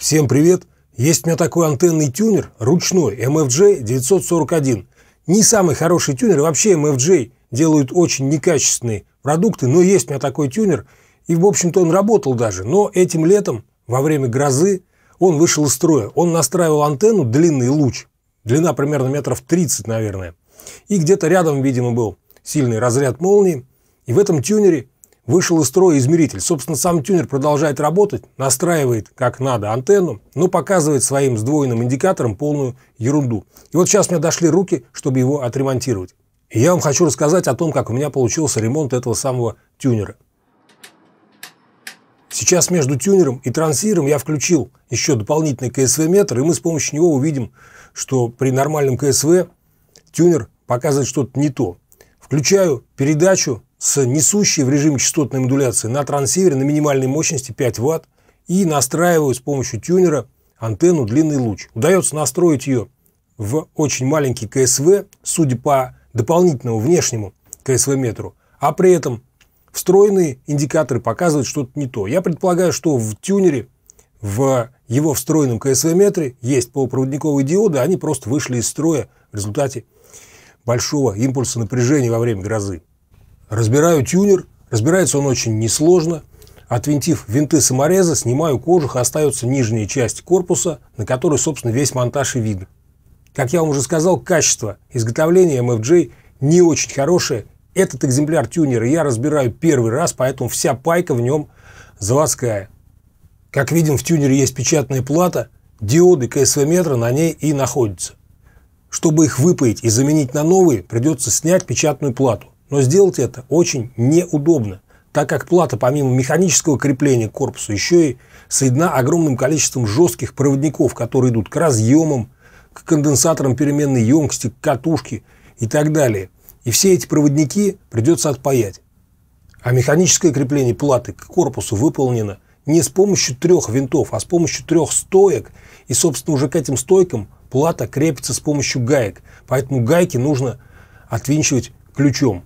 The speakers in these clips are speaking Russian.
Всем привет! Есть у меня такой антенный тюнер, ручной, MFJ 941. Не самый хороший тюнер, вообще MFJ делают очень некачественные продукты, но есть у меня такой тюнер, и в общем-то он работал даже, но этим летом, во время грозы, он вышел из строя. Он настраивал антенну длинный луч, длина примерно метров 30, наверное, и где-то рядом, видимо, был сильный разряд молнии, и в этом тюнере Вышел из строя измеритель. Собственно, сам тюнер продолжает работать, настраивает как надо антенну, но показывает своим сдвоенным индикатором полную ерунду. И вот сейчас мне дошли руки, чтобы его отремонтировать. И я вам хочу рассказать о том, как у меня получился ремонт этого самого тюнера. Сейчас между тюнером и трансиром я включил еще дополнительный КСВ-метр, и мы с помощью него увидим, что при нормальном КСВ тюнер показывает что-то не то. Включаю передачу с несущей в режиме частотной модуляции на трансивере на минимальной мощности 5 Вт и настраиваю с помощью тюнера антенну длинный луч. Удается настроить ее в очень маленький КСВ, судя по дополнительному внешнему КСВ-метру, а при этом встроенные индикаторы показывают что-то не то. Я предполагаю, что в тюнере, в его встроенном КСВ-метре есть полупроводниковые диоды, они просто вышли из строя в результате большого импульса напряжения во время грозы. Разбираю тюнер, разбирается он очень несложно. Отвинтив винты самореза, снимаю кожух, остается нижняя часть корпуса, на которой, собственно, весь монтаж и видно. Как я вам уже сказал, качество изготовления MFJ не очень хорошее. Этот экземпляр тюнера я разбираю первый раз, поэтому вся пайка в нем заводская. Как видим, в тюнере есть печатная плата, диоды КСВ метра на ней и находятся. Чтобы их выпаять и заменить на новые, придется снять печатную плату. Но сделать это очень неудобно, так как плата помимо механического крепления к корпусу еще и соединена огромным количеством жестких проводников, которые идут к разъемам, к конденсаторам переменной емкости, к катушке и так далее. И все эти проводники придется отпаять. А механическое крепление платы к корпусу выполнено не с помощью трех винтов, а с помощью трех стоек. И, собственно, уже к этим стойкам – плата крепится с помощью гаек, поэтому гайки нужно отвинчивать ключом,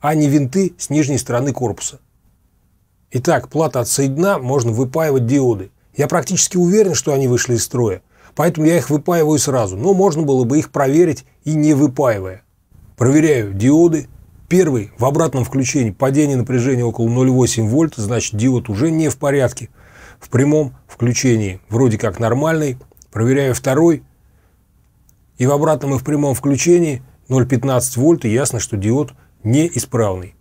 а не винты с нижней стороны корпуса. Итак, плата отсоединена, можно выпаивать диоды. Я практически уверен, что они вышли из строя, поэтому я их выпаиваю сразу, но можно было бы их проверить и не выпаивая. Проверяю диоды. Первый в обратном включении падение напряжения около 0,8 вольт, значит диод уже не в порядке. В прямом включении вроде как нормальный. Проверяю второй и в обратном и в прямом включении 0,15 вольт, и ясно, что диод неисправный.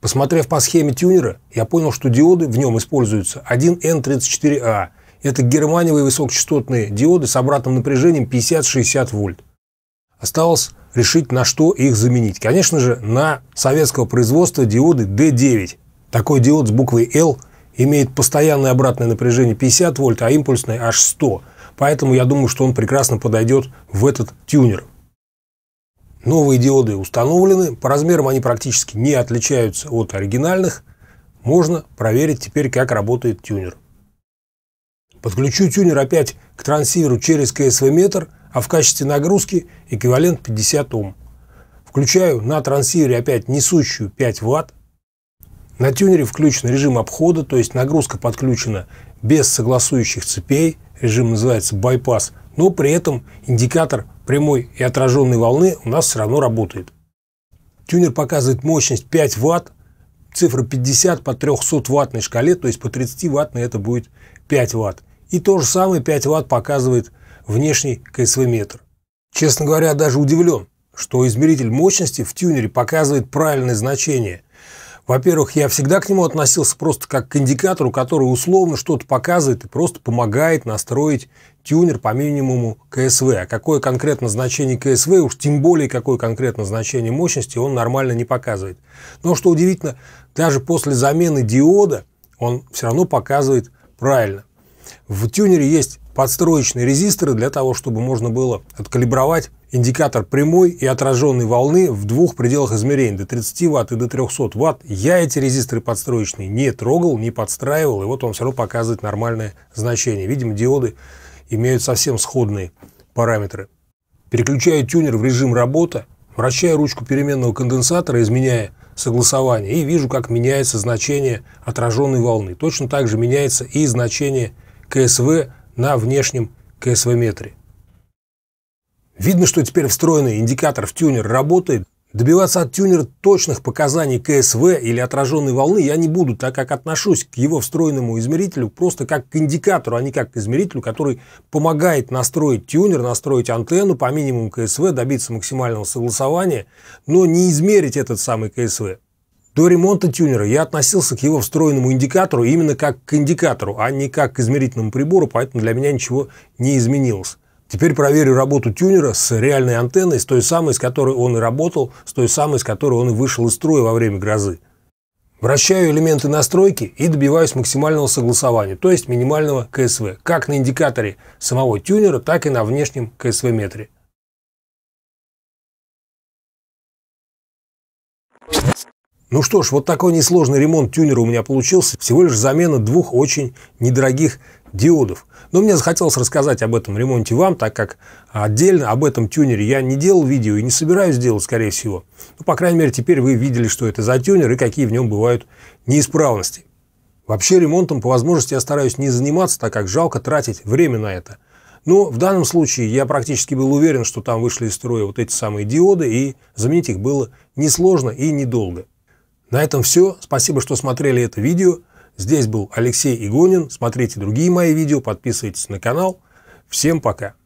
Посмотрев по схеме тюнера, я понял, что диоды в нем используются 1N34A. А. Это германиевые высокочастотные диоды с обратным напряжением 50-60 вольт. Осталось решить, на что их заменить. Конечно же, на советского производства диоды D9. Такой диод с буквой L имеет постоянное обратное напряжение 50 вольт, а импульсное аж 100 вольт Поэтому я думаю, что он прекрасно подойдет в этот тюнер. Новые диоды установлены, по размерам они практически не отличаются от оригинальных. Можно проверить теперь, как работает тюнер. Подключу тюнер опять к трансиверу через КСВ-метр, а в качестве нагрузки эквивалент 50 Ом. Включаю на трансивере опять несущую 5 Вт. На тюнере включен режим обхода, то есть нагрузка подключена без согласующих цепей режим называется «байпас», но при этом индикатор прямой и отраженной волны у нас все равно работает. Тюнер показывает мощность 5 Вт, цифра 50 по 300-ваттной шкале, то есть по 30-ваттной это будет 5 Вт. И то же самое 5 Вт показывает внешний КСВ-метр. Честно говоря, даже удивлен, что измеритель мощности в тюнере показывает правильное значение, во-первых, я всегда к нему относился просто как к индикатору, который условно что-то показывает и просто помогает настроить тюнер по минимуму КСВ. А какое конкретно значение КСВ, уж тем более какое конкретно значение мощности, он нормально не показывает. Но что удивительно, даже после замены диода он все равно показывает правильно. В тюнере есть подстроечные резисторы для того, чтобы можно было откалибровать индикатор прямой и отраженной волны в двух пределах измерений, до 30 Вт и до 300 Вт. Я эти резисторы подстроечные не трогал, не подстраивал, и вот он все равно показывает нормальное значение. Видимо, диоды имеют совсем сходные параметры. Переключаю тюнер в режим работа, вращаю ручку переменного конденсатора, изменяя согласование, и вижу, как меняется значение отраженной волны. Точно так же меняется и значение КСВ на внешнем КСВ-метре. Видно, что теперь встроенный индикатор в тюнер работает. Добиваться от тюнера точных показаний КСВ или отраженной волны я не буду, так как отношусь к его встроенному измерителю просто как к индикатору, а не как к измерителю, который помогает настроить тюнер, настроить антенну по минимуму КСВ, добиться максимального согласования, но не измерить этот самый КСВ. До ремонта тюнера я относился к его встроенному индикатору именно как к индикатору, а не как к измерительному прибору, поэтому для меня ничего не изменилось. Теперь проверю работу тюнера с реальной антенной, с той самой, с которой он и работал, с той самой, с которой он и вышел из строя во время грозы. Вращаю элементы настройки и добиваюсь максимального согласования, то есть минимального КСВ, как на индикаторе самого тюнера, так и на внешнем КСВ-метре. Ну что ж, вот такой несложный ремонт тюнера у меня получился. Всего лишь замена двух очень недорогих диодов. Но мне захотелось рассказать об этом ремонте вам, так как отдельно об этом тюнере я не делал видео и не собираюсь делать, скорее всего. Ну, по крайней мере, теперь вы видели, что это за тюнер и какие в нем бывают неисправности. Вообще ремонтом по возможности я стараюсь не заниматься, так как жалко тратить время на это. Но в данном случае я практически был уверен, что там вышли из строя вот эти самые диоды, и заменить их было несложно и недолго. На этом все. Спасибо, что смотрели это видео. Здесь был Алексей Игонин. Смотрите другие мои видео, подписывайтесь на канал. Всем пока!